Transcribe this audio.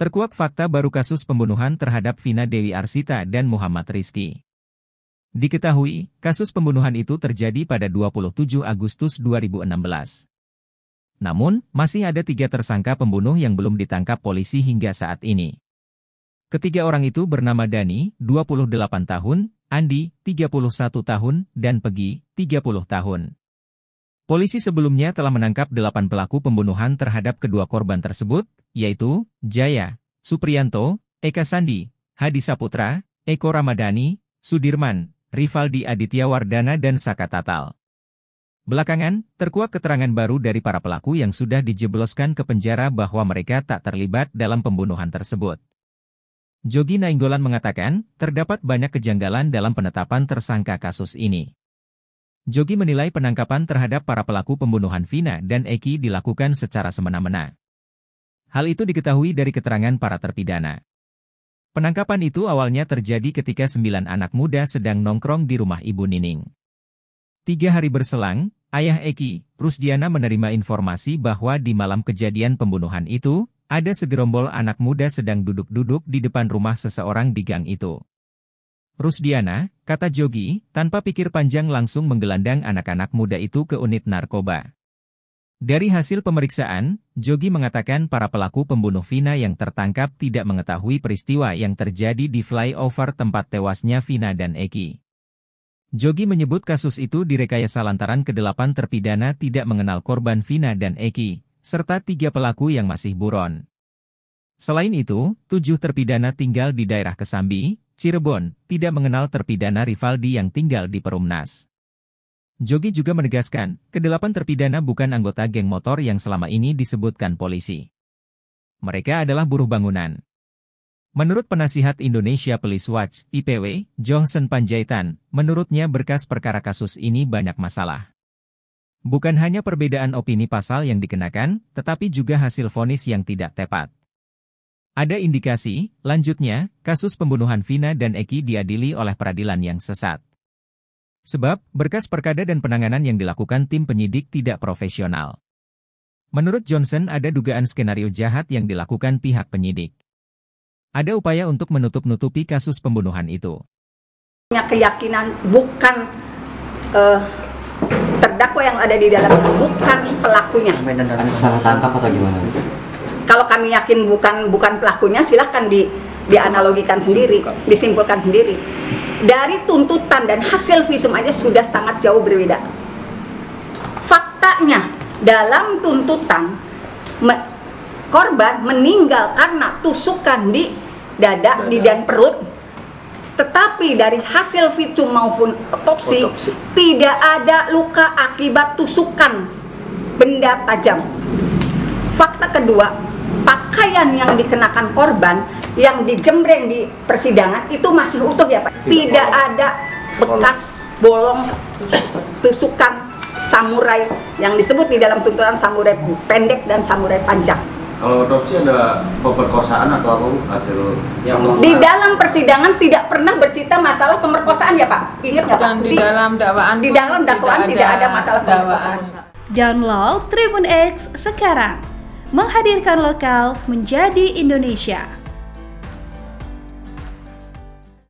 Terkuak fakta baru kasus pembunuhan terhadap Vina Dewi Arsita dan Muhammad Rizki. Diketahui, kasus pembunuhan itu terjadi pada 27 Agustus 2016. Namun, masih ada tiga tersangka pembunuh yang belum ditangkap polisi hingga saat ini. Ketiga orang itu bernama Dani, 28 tahun, Andi, 31 tahun, dan Pegi, 30 tahun. Polisi sebelumnya telah menangkap delapan pelaku pembunuhan terhadap kedua korban tersebut, yaitu Jaya, Suprianto, Eka Sandi, Hadi Saputra, Eko Ramadhani, Sudirman, Rivaldi Aditya Wardana dan Saka Tatal. Belakangan, terkuak keterangan baru dari para pelaku yang sudah dijebloskan ke penjara bahwa mereka tak terlibat dalam pembunuhan tersebut. Jogi Nainggolan mengatakan, terdapat banyak kejanggalan dalam penetapan tersangka kasus ini. Jogi menilai penangkapan terhadap para pelaku pembunuhan Vina dan Eki dilakukan secara semena-mena. Hal itu diketahui dari keterangan para terpidana. Penangkapan itu awalnya terjadi ketika sembilan anak muda sedang nongkrong di rumah ibu Nining. Tiga hari berselang, ayah Eki, Rusdiana menerima informasi bahwa di malam kejadian pembunuhan itu, ada segerombol anak muda sedang duduk-duduk di depan rumah seseorang di gang itu. Rusdiana, kata Jogi, tanpa pikir panjang langsung menggelandang anak-anak muda itu ke unit narkoba. Dari hasil pemeriksaan, Jogi mengatakan para pelaku pembunuh Vina yang tertangkap tidak mengetahui peristiwa yang terjadi di flyover tempat tewasnya Vina dan Eki. Jogi menyebut kasus itu direkayasa lantaran kedelapan terpidana tidak mengenal korban Vina dan Eki, serta tiga pelaku yang masih buron. Selain itu, tujuh terpidana tinggal di daerah Kesambi, Cirebon, tidak mengenal terpidana Rivaldi yang tinggal di Perumnas. Jogi juga menegaskan, kedelapan terpidana bukan anggota geng motor yang selama ini disebutkan polisi. Mereka adalah buruh bangunan. Menurut penasihat Indonesia Police Watch, IPW, Johnson Panjaitan, menurutnya berkas perkara kasus ini banyak masalah. Bukan hanya perbedaan opini pasal yang dikenakan, tetapi juga hasil vonis yang tidak tepat. Ada indikasi, lanjutnya, kasus pembunuhan Vina dan Eki diadili oleh peradilan yang sesat. Sebab, berkas perkada dan penanganan yang dilakukan tim penyidik tidak profesional. Menurut Johnson ada dugaan skenario jahat yang dilakukan pihak penyidik. Ada upaya untuk menutup-nutupi kasus pembunuhan itu. Punya keyakinan bukan uh, terdakwa yang ada di dalamnya, bukan pelakunya. Ada salah tangkap atau gimana? Kalau kami yakin bukan bukan pelakunya, silahkan di dianalogikan sendiri, disimpulkan sendiri. Dari tuntutan dan hasil visum aja sudah sangat jauh berbeda. Faktanya dalam tuntutan me korban meninggal karena tusukan di dada, di dan perut. Tetapi dari hasil visum maupun otopsi, otopsi tidak ada luka akibat tusukan benda tajam. Fakta kedua, pakaian yang dikenakan korban yang dijembreng di persidangan itu masih utuh ya Pak. Tidak, ada bekas bolong tusukan samurai yang disebut di dalam tuntutan samurai pendek dan samurai panjang. Kalau otopsi ada pemerkosaan atau apa hasil yang di dalam persidangan tidak pernah bercita masalah pemerkosaan ya Pak? Ingat nggak Pak? Di, di dalam dakwaan di dalam dakwaan tidak, ada, ada masalah pemerkosaan. pemerkosaan. Download Tribun X sekarang menghadirkan lokal menjadi Indonesia.